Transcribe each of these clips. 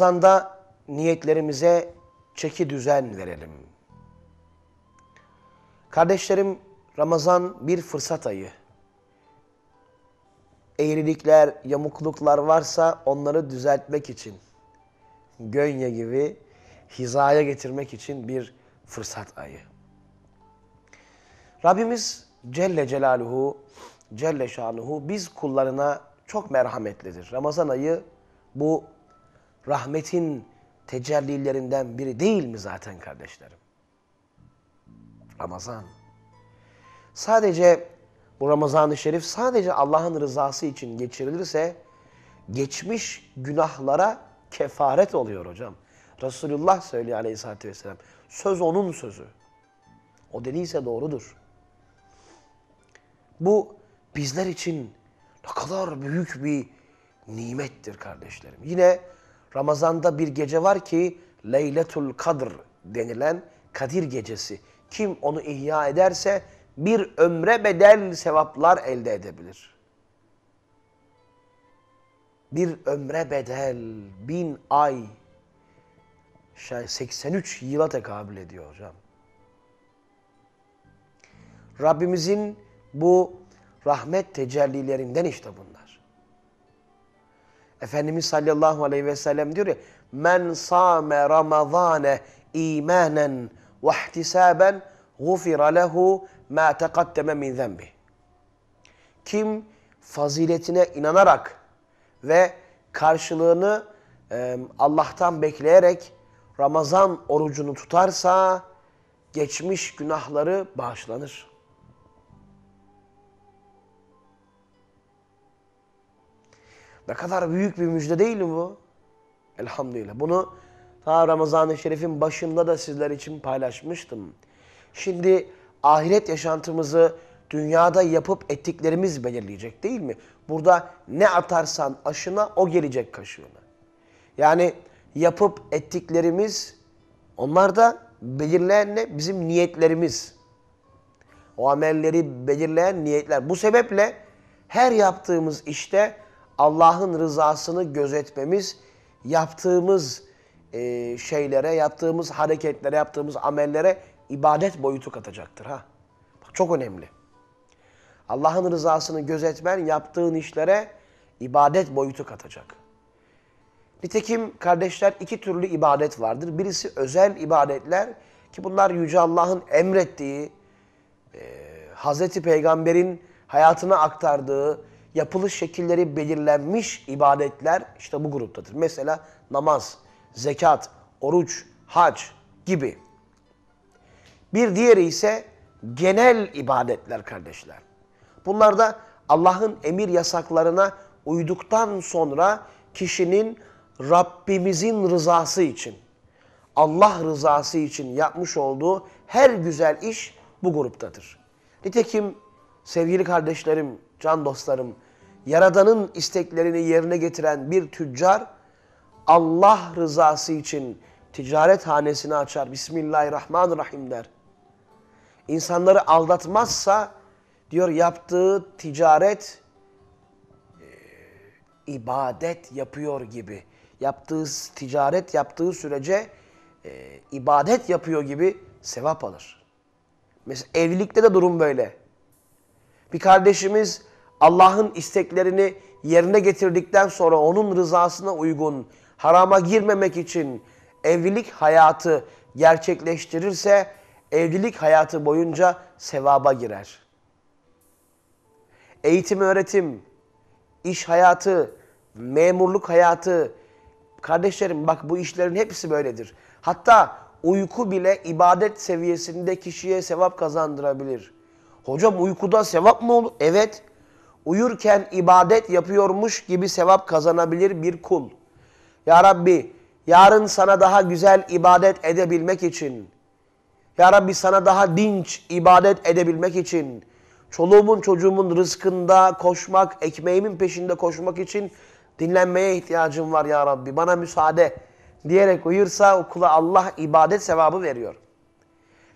Ramazanda niyetlerimize çeki düzen verelim. Kardeşlerim Ramazan bir fırsat ayı. Eğrilikler, yamukluklar varsa onları düzeltmek için, gönye gibi hizaya getirmek için bir fırsat ayı. Rabbimiz Celle Celaluhu, Celle Şanuhu biz kullarına çok merhametlidir. Ramazan ayı bu rahmetin tecellilerinden biri değil mi zaten kardeşlerim? Ramazan. Sadece bu Ramazan-ı Şerif sadece Allah'ın rızası için geçirilirse geçmiş günahlara kefaret oluyor hocam. Resulullah söylüyor aleyhissalatü vesselam. Söz onun sözü. O dediyse doğrudur. Bu bizler için ne kadar büyük bir nimettir kardeşlerim. Yine Ramazan'da bir gece var ki Leyletul Kadr denilen Kadir gecesi. Kim onu ihya ederse bir ömre bedel sevaplar elde edebilir. Bir ömre bedel, bin ay, 83 şey, yıla tekabül ediyor hocam. Rabbimizin bu rahmet tecellilerinden işte bunlar. Efendimiz sallallahu aleyhi ve sellem diyor ya men sâme ramazâne imânen ve ihtisâben gufira lehu mâ tekaddeme min zembi. Kim faziletine inanarak ve karşılığını e, Allah'tan bekleyerek Ramazan orucunu tutarsa geçmiş günahları bağışlanır. Ne kadar büyük bir müjde değil mi bu? Elhamdülillah. Bunu ta Ramazan-ı Şerif'in başında da sizler için paylaşmıştım. Şimdi ahiret yaşantımızı dünyada yapıp ettiklerimiz belirleyecek değil mi? Burada ne atarsan aşına o gelecek kaşığına. Yani yapıp ettiklerimiz onlar da belirleyen ne? Bizim niyetlerimiz. O amelleri belirleyen niyetler. Bu sebeple her yaptığımız işte Allah'ın rızasını gözetmemiz, yaptığımız e, şeylere, yaptığımız hareketlere, yaptığımız amellere ibadet boyutu katacaktır. ha. Bak, çok önemli. Allah'ın rızasını gözetmen yaptığın işlere ibadet boyutu katacak. Nitekim kardeşler iki türlü ibadet vardır. Birisi özel ibadetler ki bunlar Yüce Allah'ın emrettiği, e, Hazreti Peygamber'in hayatına aktardığı, yapılış şekilleri belirlenmiş ibadetler işte bu gruptadır. Mesela namaz, zekat, oruç, hac gibi. Bir diğeri ise genel ibadetler kardeşler. Bunlar da Allah'ın emir yasaklarına uyduktan sonra kişinin Rabbimizin rızası için, Allah rızası için yapmış olduğu her güzel iş bu gruptadır. Nitekim sevgili kardeşlerim, can dostlarım, Yaradan'ın isteklerini yerine getiren bir tüccar, Allah rızası için ticaret hanesini açar. Bismillahirrahmanirrahim der. İnsanları aldatmazsa diyor yaptığı ticaret e, ibadet yapıyor gibi. Yaptığı ticaret yaptığı sürece e, ibadet yapıyor gibi sevap alır. Mesela evlilikte de durum böyle. Bir kardeşimiz Allah'ın isteklerini yerine getirdikten sonra onun rızasına uygun harama girmemek için evlilik hayatı gerçekleştirirse evlilik hayatı boyunca sevaba girer. Eğitim, öğretim, iş hayatı, memurluk hayatı, kardeşlerim bak bu işlerin hepsi böyledir. Hatta uyku bile ibadet seviyesinde kişiye sevap kazandırabilir. Hocam uykuda sevap mı olur? Evet uyurken ibadet yapıyormuş gibi sevap kazanabilir bir kul. Ya Rabbi yarın sana daha güzel ibadet edebilmek için, Ya Rabbi sana daha dinç ibadet edebilmek için, çoluğumun çocuğumun rızkında koşmak, ekmeğimin peşinde koşmak için dinlenmeye ihtiyacım var Ya Rabbi bana müsaade diyerek uyursa o kula Allah ibadet sevabı veriyor.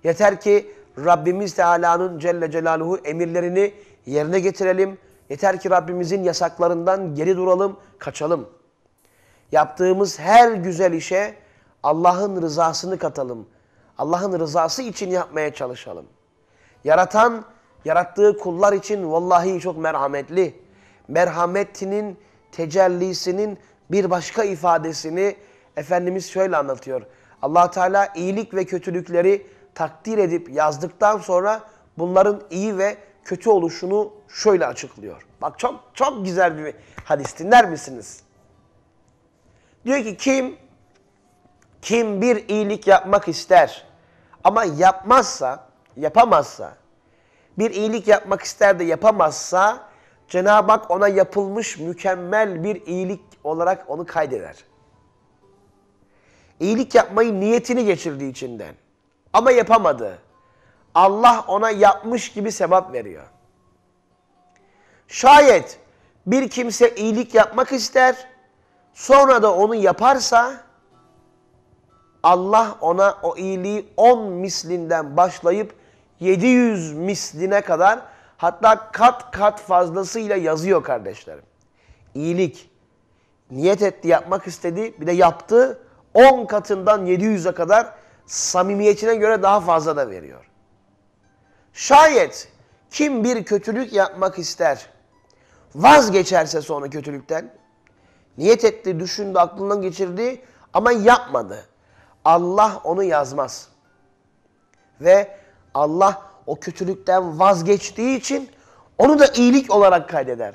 Yeter ki Rabbimiz Teala'nın Celle Celaluhu emirlerini yerine getirelim Yeter ki Rabbimizin yasaklarından geri duralım, kaçalım. Yaptığımız her güzel işe Allah'ın rızasını katalım. Allah'ın rızası için yapmaya çalışalım. Yaratan, yarattığı kullar için vallahi çok merhametli. Merhametinin tecellisinin bir başka ifadesini Efendimiz şöyle anlatıyor. allah Teala iyilik ve kötülükleri takdir edip yazdıktan sonra bunların iyi ve kötü oluşunu şöyle açıklıyor. Bak çok çok güzel bir hadis dinler misiniz? Diyor ki kim kim bir iyilik yapmak ister ama yapmazsa, yapamazsa, bir iyilik yapmak ister de yapamazsa Cenab-ı Hak ona yapılmış mükemmel bir iyilik olarak onu kaydeder. İyilik yapmayı niyetini geçirdiği içinden ama yapamadı. Allah ona yapmış gibi sevap veriyor. Şayet bir kimse iyilik yapmak ister, sonra da onu yaparsa Allah ona o iyiliği 10 mislinden başlayıp 700 misline kadar hatta kat kat fazlasıyla yazıyor kardeşlerim. İyilik. Niyet etti, yapmak istedi, bir de yaptı. 10 katından 700'e kadar samimiyetine göre daha fazla da veriyor. Şayet kim bir kötülük yapmak ister, vazgeçerse sonra kötülükten, niyet etti, düşündü, aklından geçirdi ama yapmadı. Allah onu yazmaz. Ve Allah o kötülükten vazgeçtiği için onu da iyilik olarak kaydeder.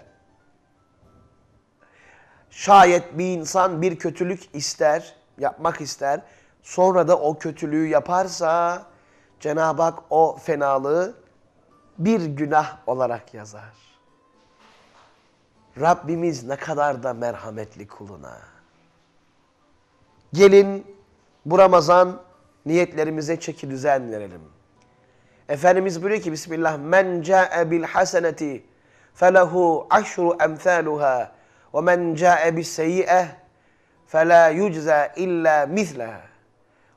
Şayet bir insan bir kötülük ister, yapmak ister, sonra da o kötülüğü yaparsa Cenab-ı Hak o fenalığı bir günah olarak yazar. Rabbimiz ne kadar da merhametli kuluna. Gelin bu Ramazan niyetlerimize çeki düzen verelim. Efendimiz buyuruyor ki Bismillah men ca'e bil haseneti felehu aşru emthaluha ve men ca'e bis seyyi'e fela yujza illa mislaha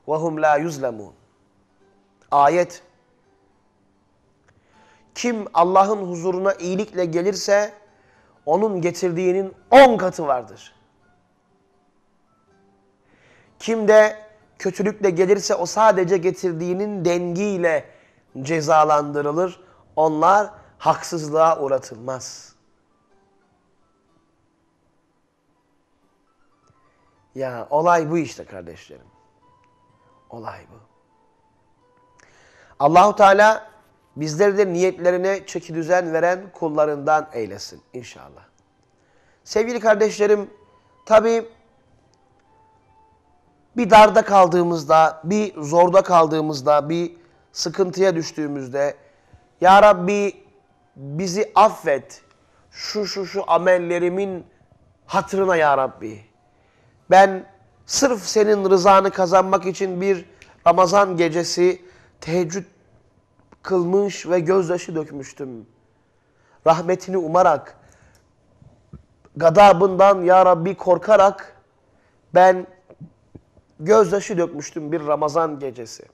ve hum la yuzlamun. Ayet. Kim Allah'ın huzuruna iyilikle gelirse onun getirdiğinin on katı vardır. Kim de kötülükle gelirse o sadece getirdiğinin dengiyle cezalandırılır. Onlar haksızlığa uğratılmaz. Ya olay bu işte kardeşlerim. Olay bu. Allahu Teala bizleri de niyetlerine çeki düzen veren kullarından eylesin inşallah. Sevgili kardeşlerim, tabi bir darda kaldığımızda, bir zorda kaldığımızda, bir sıkıntıya düştüğümüzde Ya Rabbi bizi affet. Şu şu şu amellerimin hatırına Ya Rabbi. Ben sırf senin rızanı kazanmak için bir Ramazan gecesi teheccüd kılmış ve gözyaşı dökmüştüm. Rahmetini umarak, gadabından ya Rabbi korkarak ben gözyaşı dökmüştüm bir Ramazan gecesi.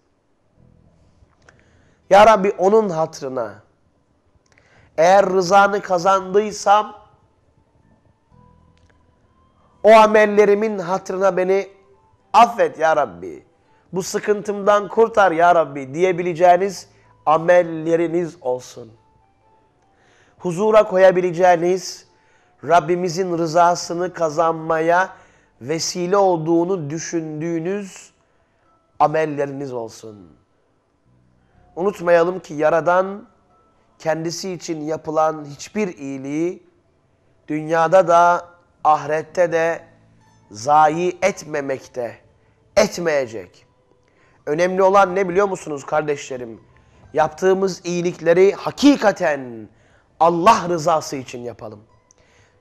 Ya Rabbi onun hatırına, eğer rızanı kazandıysam o amellerimin hatırına beni affet ya Rabbi bu sıkıntımdan kurtar ya Rabbi diyebileceğiniz amelleriniz olsun. Huzura koyabileceğiniz, Rabbimizin rızasını kazanmaya vesile olduğunu düşündüğünüz amelleriniz olsun. Unutmayalım ki Yaradan kendisi için yapılan hiçbir iyiliği dünyada da ahirette de zayi etmemekte, etmeyecek. Önemli olan ne biliyor musunuz kardeşlerim? Yaptığımız iyilikleri hakikaten Allah rızası için yapalım.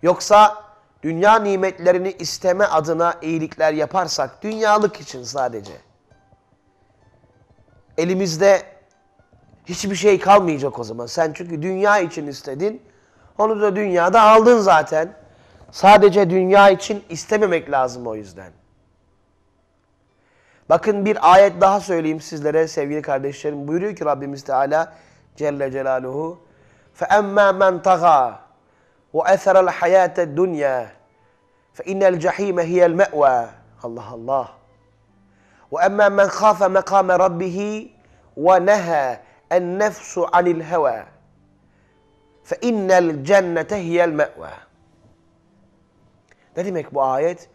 Yoksa dünya nimetlerini isteme adına iyilikler yaparsak dünyalık için sadece. Elimizde hiçbir şey kalmayacak o zaman. Sen çünkü dünya için istedin. Onu da dünyada aldın zaten. Sadece dünya için istememek lazım o yüzden. Bakın bir ayet daha söyleyeyim sizlere sevgili kardeşlerim. Buyuruyor ki Rabbimiz Teala Celle Celaluhu فَأَمَّا مَنْ تَغَى وَأَثَرَ الْحَيَاةَ الدُّنْيَا فَإِنَّ الْجَحِيمَ هِيَ الْمَأْوَى Allah Allah. وَأَمَّا مَنْ خَافَ مَقَامَ رَبِّهِ وَنَهَا النَّفْسُ عَنِ الْهَوَى فَإِنَّ الْجَنَّةَ هِيَ الْمَأْوَى Ne demek bu ayet?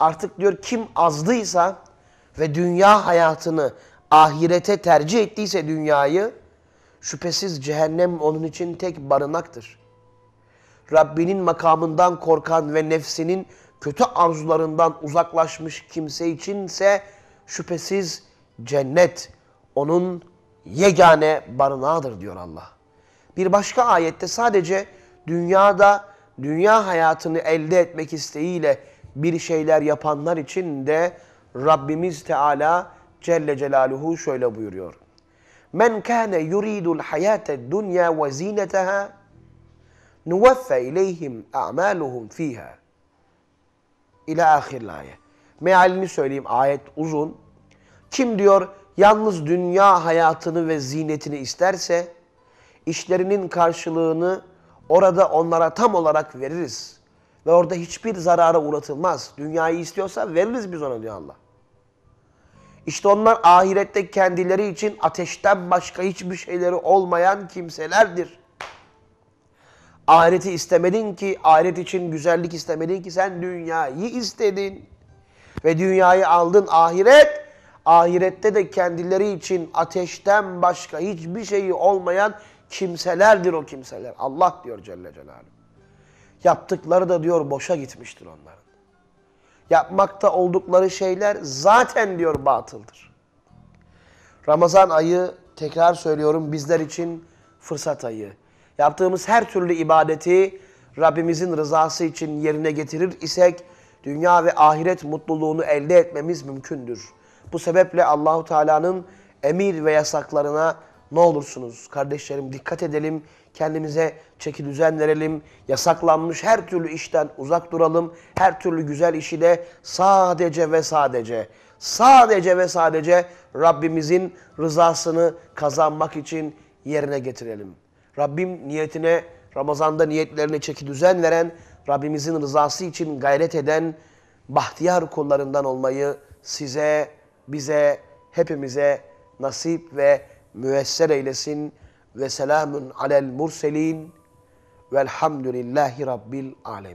Artık diyor kim azdıysa ve dünya hayatını ahirete tercih ettiyse dünyayı, şüphesiz cehennem onun için tek barınaktır. Rabbinin makamından korkan ve nefsinin kötü arzularından uzaklaşmış kimse içinse şüphesiz cennet onun yegane barınağıdır diyor Allah. Bir başka ayette sadece dünyada dünya hayatını elde etmek isteğiyle bir şeyler yapanlar için de Rabbimiz Teala Celle Celaluhu şöyle buyuruyor. Men kana yuridul hayate dunya ve zineteha nuveffe ileyhim a'maluhum fiha. İla ahirli ayet. Mealini söyleyeyim ayet uzun. Kim diyor yalnız dünya hayatını ve zinetini isterse işlerinin karşılığını orada onlara tam olarak veririz. Ve orada hiçbir zarara uğratılmaz. Dünyayı istiyorsa veririz biz ona diyor Allah. İşte onlar ahirette kendileri için ateşten başka hiçbir şeyleri olmayan kimselerdir. Ahireti istemedin ki, ahiret için güzellik istemedin ki sen dünyayı istedin. Ve dünyayı aldın ahiret, ahirette de kendileri için ateşten başka hiçbir şeyi olmayan kimselerdir o kimseler. Allah diyor Celle Celaluhu. Yaptıkları da diyor boşa gitmiştir onların yapmakta oldukları şeyler zaten diyor batıldır. Ramazan ayı tekrar söylüyorum bizler için fırsat ayı. Yaptığımız her türlü ibadeti Rabbimizin rızası için yerine getirir isek dünya ve ahiret mutluluğunu elde etmemiz mümkündür. Bu sebeple Allahu Teala'nın emir ve yasaklarına ne olursunuz kardeşlerim dikkat edelim, Kendimize çeki düzen verelim. Yasaklanmış her türlü işten uzak duralım. Her türlü güzel işi de sadece ve sadece sadece ve sadece Rabbimizin rızasını kazanmak için yerine getirelim. Rabbim niyetine Ramazan'da niyetlerine çeki düzen veren, Rabbimizin rızası için gayret eden bahtiyar kullarından olmayı size, bize, hepimize nasip ve müesser eylesin ve selamun alel murselin velhamdülillahi rabbil alemin.